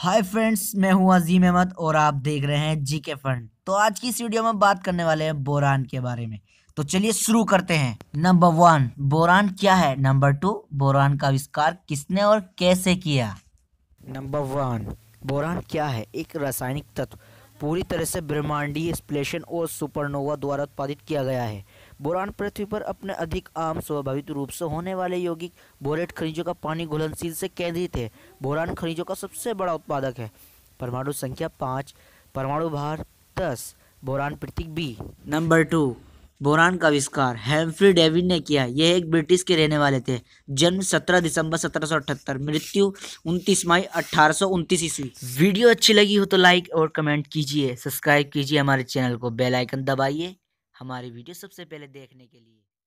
hi friends मैं हूं अजीम अहमद और आप देख रहे हैं जी के फंड तो आज की इस वीडियो में बात करने वाले हैं बोरान के बारे में तो चलिए शुरू करते हैं नंबर वन बोरान क्या है नंबर टू बोरान का आविष्कार किसने और कैसे किया नंबर वन बोरान क्या है एक रासायनिक तत्व पूरी तरह से ब्रह्मांडीय स्प्लेशन और सुपरनोवा द्वारा उत्पादित किया गया है बोरान पृथ्वी पर अपने अधिक आम स्वाभाविक रूप से होने वाले यौगिक बोरेट खनिजों का पानी घुलनशील से केंद्रित है बोरान खनिजों का सबसे बड़ा उत्पादक है परमाणु संख्या पाँच परमाणु भार दस बोरान प्रतीक बी नंबर टू बोरान का आविष्कार हेम्फ्री डेविड ने किया यह एक ब्रिटिश के रहने वाले थे जन्म 17 दिसंबर 1778 मृत्यु 29 मई अठारह ईस्वी वीडियो अच्छी लगी हो तो लाइक और कमेंट कीजिए सब्सक्राइब कीजिए हमारे चैनल को बेल आइकन दबाइए हमारी वीडियो सबसे पहले देखने के लिए